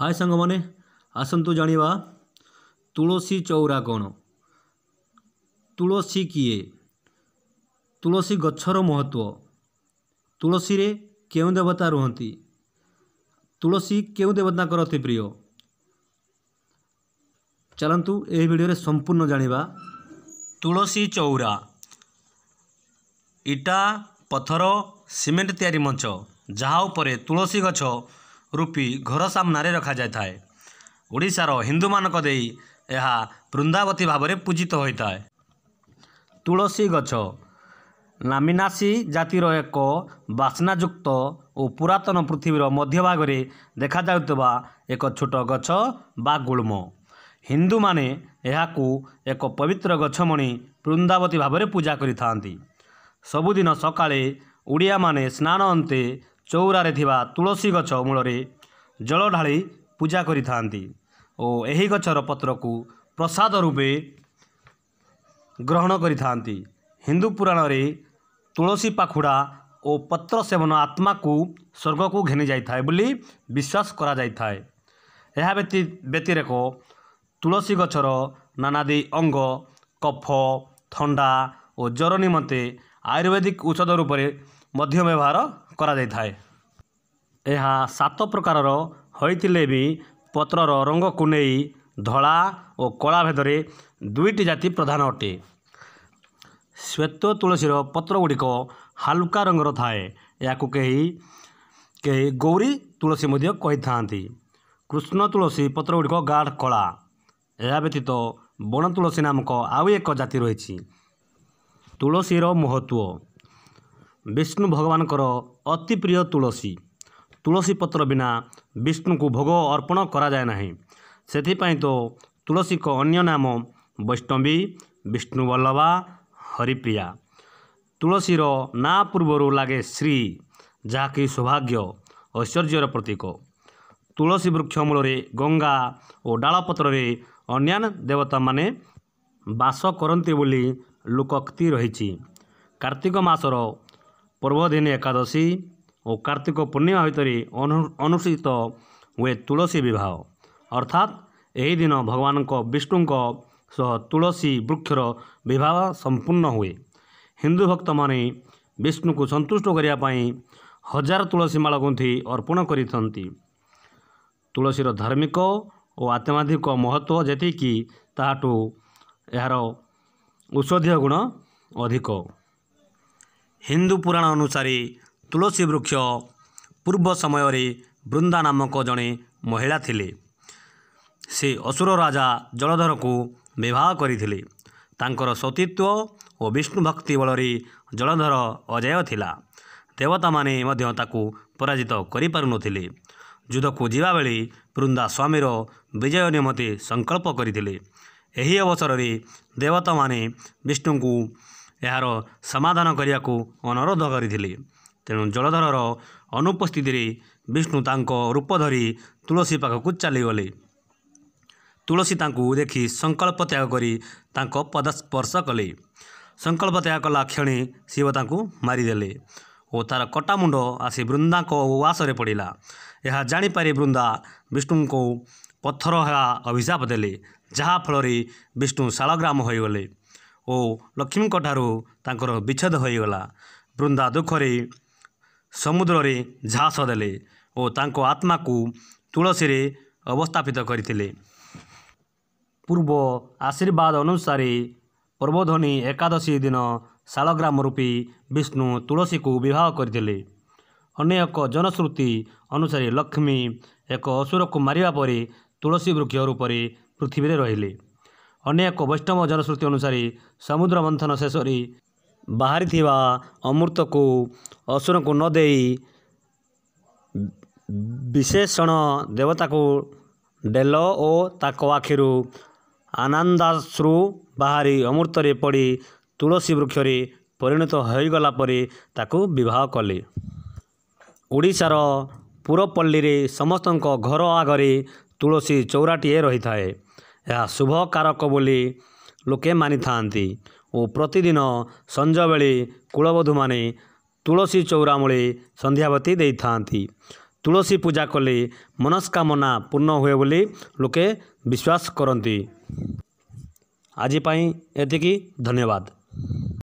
ହାଏ ସାଙ୍ଗମାନେ ଆସନ୍ତୁ ଜାଣିବା ତୁଳସୀ ଚଉରା କ'ଣ ତୁଳସୀ କିଏ ତୁଳସୀ ଗଛର ମହତ୍ତ୍ୱ ତୁଳସୀରେ କେଉଁ ଦେବତା ରୁହନ୍ତି ତୁଳସୀ କେଉଁ ଦେବତାଙ୍କର ଅତି ପ୍ରିୟ ଚାଲନ୍ତୁ ଏହି ଭିଡ଼ିଓରେ ସମ୍ପୂର୍ଣ୍ଣ ଜାଣିବା ତୁଳସୀ ଚଉରା ଇଟା ପଥର ସିମେଣ୍ଟ ତିଆରି ମଞ୍ଚ ଯାହା ଉପରେ ତୁଳସୀ ଗଛ ରୂପୀ ଘର ସାମ୍ନାରେ ରଖାଯାଇଥାଏ ଓଡ଼ିଶାର ହିନ୍ଦୁମାନଙ୍କ ଦେଇ ଏହା ବୃନ୍ଦାବତୀ ଭାବରେ ପୂଜିତ ହୋଇଥାଏ ତୁଳସୀ ଗଛ ନାମିନାସୀ ଜାତିର ଏକ ବାସ୍ନାଯୁକ୍ତ ଓ ପୁରାତନ ପୃଥିବୀର ମଧ୍ୟଭାଗରେ ଦେଖାଯାଉଥିବା ଏକ ଛୋଟ ଗଛ ବା ଗୁଳ୍ମ ହିନ୍ଦୁମାନେ ଏହାକୁ ଏକ ପବିତ୍ର ଗଛମଣି ବୃନ୍ଦାବତୀ ଭାବରେ ପୂଜା କରିଥାନ୍ତି ସବୁଦିନ ସକାଳେ ଓଡ଼ିଆମାନେ ସ୍ନାନ ଅନ୍ତେ ଚଉରାରେ ଥିବା ତୁଳସୀ ଗଛ ମୂଳରେ ଜଳ ଢାଳି ପୂଜା କରିଥାନ୍ତି ଓ ଏହି ଗଛର ପତ୍ରକୁ ପ୍ରସାଦ ରୂପେ ଗ୍ରହଣ କରିଥାନ୍ତି ହିନ୍ଦୁ ପୁରାଣରେ ତୁଳସୀ ପାଖୁଡ଼ା ଓ ପତ୍ର ସେବନ ଆତ୍ମାକୁ ସ୍ୱର୍ଗକୁ ଘେନି ଯାଇଥାଏ ବୋଲି ବିଶ୍ୱାସ କରାଯାଇଥାଏ ଏହା ବ୍ୟତି ବ୍ୟତିରେକ ତୁଳସୀ ଗଛର ନାନାଦି ଅଙ୍ଗ କଫ ଥଣ୍ଡା ଓ ଜର ନିମନ୍ତେ ଆୟୁର୍ବେଦିକ ଔଷଧ ରୂପରେ ମଧ୍ୟ ବ୍ୟବହାର କରାଯାଇଥାଏ ଏହା ସାତ ପ୍ରକାରର ହୋଇଥିଲେ ବି ପତ୍ରର ରଙ୍ଗକୁ ନେଇ ଧଳା ଓ କଳା ଭେଦରେ ଦୁଇଟି ଜାତି ପ୍ରଧାନ ଅଟେ ଶ୍ୱେତ ତୁଳସୀର ପତ୍ରଗୁଡ଼ିକ ହାଲୁକା ରଙ୍ଗର ଥାଏ ଏହାକୁ କେହି କେହି ଗୌରୀ ତୁଳସୀ ମଧ୍ୟ କହିଥାନ୍ତି କୃଷ୍ଣ ତୁଳସୀ ପତ୍ରଗୁଡ଼ିକ ଗାଢ଼ କଳା ଏହା ବ୍ୟତୀତ ବଣ ତୁଳସୀ ନାମକ ଆଉ ଏକ ଜାତି ରହିଛି ତୁଳସୀର ମହତ୍ତ୍ୱ ବିଷ୍ଣୁ ଭଗବାନଙ୍କର ଅତି ପ୍ରିୟ ତୁଳସୀ ତୁଳସୀ ପତ୍ର ବିନା ବିଷ୍ଣୁଙ୍କୁ ଭୋଗ ଅର୍ପଣ କରାଯାଏ ନାହିଁ ସେଥିପାଇଁ ତ ତୁଳସୀଙ୍କ ଅନ୍ୟ ନାମ ବୈଷ୍ଣବୀ ବିଷ୍ଣୁବଲ୍ଲଭା ହରିପ୍ରିୟା ତୁଳସୀର ନାଁ ପୂର୍ବରୁ ଲାଗେ ଶ୍ରୀ ଯାହାକି ସୌଭାଗ୍ୟ ଐଶ୍ୱର୍ଯ୍ୟର ପ୍ରତୀକ ତୁଳସୀ ବୃକ୍ଷ ମୂଳରେ ଗଙ୍ଗା ଓ ଡାଳପତ୍ରରେ ଅନ୍ୟାନ୍ୟ ଦେବତାମାନେ ବାସ କରନ୍ତି ବୋଲି ଲୋକକ୍ତି ରହିଛି କାର୍ତ୍ତିକ ମାସର ପୂର୍ବଦିନ ଏକାଦଶୀ ଓ କାର୍ତ୍ତିକ ପୂର୍ଣ୍ଣିମା ଭିତରେ ଅନୁଷ୍ଠିତ ହୁଏ ତୁଳସୀ ବିବାହ ଅର୍ଥାତ୍ ଏହି ଦିନ ଭଗବାନଙ୍କ ବିଷ୍ଣୁଙ୍କ ସହ ତୁଳସୀ ବୃକ୍ଷର ବିବାହ ସମ୍ପୂର୍ଣ୍ଣ ହୁଏ ହିନ୍ଦୁ ଭକ୍ତମାନେ ବିଷ୍ଣୁଙ୍କୁ ସନ୍ତୁଷ୍ଟ କରିବା ପାଇଁ ହଜାର ତୁଳସୀ ମାଳ ଗୁନ୍ଥି ଅର୍ପଣ କରିଥାନ୍ତି ତୁଳସୀର ଧାର୍ମିକ ଓ ଆତ୍ମାଧିକ ମହତ୍ଵ ଯେତିକି ତାହାଠୁ ଏହାର ଔଷଧୀୟ ଗୁଣ ଅଧିକ ହିନ୍ଦୁ ପୁରାଣ ଅନୁସାରେ ତୁଳସୀ ବୃକ୍ଷ ପୂର୍ବ ସମୟରେ ବୃନ୍ଦା ନାମକ ଜଣେ ମହିଳା ଥିଲେ ସେ ଅସୁର ରାଜା ଜଳଧରକୁ ବିବାହ କରିଥିଲେ ତାଙ୍କର ସତୀତ୍ୱ ଓ ବିଷ୍ଣୁ ଭକ୍ତି ବଳରେ ଜଳଧର ଅଜୟ ଥିଲା ଦେବତାମାନେ ମଧ୍ୟ ତାକୁ ପରାଜିତ କରିପାରୁନଥିଲେ ଯୁଦ୍ଧକୁ ଯିବାବେଳେ ବୃନ୍ଦା ସ୍ୱାମୀର ବିଜୟ ନିମତେ ସଂକଳ୍ପ କରିଥିଲେ ଏହି ଅବସରରେ ଦେବତାମାନେ ବିଷ୍ଣୁଙ୍କୁ ଏହାର ସମାଧାନ କରିବାକୁ ଅନୁରୋଧ କରିଥିଲେ ତେଣୁ ଜଳଧରର ଅନୁପସ୍ଥିତିରେ ବିଷ୍ଣୁ ତାଙ୍କ ରୂପ ଧରି ତୁଳସୀ ପାଖକୁ ଚାଲିଗଲେ ତୁଳସୀ ତାଙ୍କୁ ଦେଖି ସଂକଳ୍ପ ତ୍ୟାଗ କରି ତାଙ୍କ ପଦସ୍ପର୍ଶ କଲେ ସଂକଳ୍ପ ତ୍ୟାଗ କଲା କ୍ଷଣି ଶିବ ତାଙ୍କୁ ମାରିଦେଲେ ଓ ତା'ର କଟାମୁଣ୍ଡ ଆସି ବୃନ୍ଦାଙ୍କ ଉଆସରେ ପଡ଼ିଲା ଏହା ଜାଣିପାରି ବୃନ୍ଦା ବିଷ୍ଣୁଙ୍କୁ ପଥର ହେବା ଅଭିଶାପ ଦେଲେ ଯାହାଫଳରେ ବିଷ୍ଣୁ ଶାଳଗ୍ରାମ ହୋଇଗଲେ ଓ ଲକ୍ଷ୍ମୀଙ୍କ ଠାରୁ ତାଙ୍କର ବିଚ୍ଛେଦ ହୋଇଗଲା ବୃନ୍ଦା ଦୁଃଖରେ ସମୁଦ୍ରରେ ଝାସ ଦେଲେ ଓ ତାଙ୍କ ଆତ୍ମାକୁ ତୁଳସୀରେ ଅବସ୍ଥାପିତ କରିଥିଲେ ପୂର୍ବ ଆଶୀର୍ବାଦ ଅନୁସାରେ ପର୍ବଧ୍ୱନି ଏକାଦଶୀ ଦିନ ଶାଳଗ୍ରାମ ରୂପୀ ବିଷ୍ଣୁ ତୁଳସୀକୁ ବିବାହ କରିଥିଲେ ଅନ୍ୟ ଏକ ଜନଶ୍ରୁତି ଅନୁସାରେ ଲକ୍ଷ୍ମୀ ଏକ ଅସୁରକୁ ମାରିବା ପରେ ତୁଳସୀ ବୃକ୍ଷ ରୂପରେ ପୃଥିବୀରେ ରହିଲେ ଅନେକ ବୈଷ୍ଣବ ଜନଶ୍ରୁତି ଅନୁସାରେ ସମୁଦ୍ର ମନ୍ଥନ ଶେଷରେ ବାହାରିଥିବା ଅମୃତକୁ ଅସୁରକୁ ନ ଦେଇ ବିଶେଷଣ ଦେବତାକୁ ଡେଲ ଓ ତାଙ୍କ ଆଖିରୁ ଆନନ୍ଦାସ୍ରୁ ବାହାରି ଅମୃତରେ ପଡ଼ି ତୁଳସୀ ବୃକ୍ଷରେ ପରିଣତ ହୋଇଗଲା ପରେ ତାକୁ ବିବାହ କଲେ ଓଡ଼ିଶାର ପୁରପଲ୍ଲୀରେ ସମସ୍ତଙ୍କ ଘର ଆଗରେ ତୁଳସୀ ଚଉରାଟିଏ ରହିଥାଏ ଏହା ଶୁଭ କାରକ ବୋଲି ଲୋକେ ମାନିଥାନ୍ତି ଓ ପ୍ରତିଦିନ ସଞ୍ଜବେଳେ କୁଳବଧୂମାନେ ତୁଳସୀ ଚଉରାମୂଳି ସନ୍ଧ୍ୟାବତୀ ଦେଇଥାନ୍ତି ତୁଳସୀ ପୂଜା କଲେ ମନସ୍କାମନା ପୂର୍ଣ୍ଣ ହୁଏ ବୋଲି ଲୋକେ ବିଶ୍ୱାସ କରନ୍ତି ଆଜି ପାଇଁ ଏତିକି ଧନ୍ୟବାଦ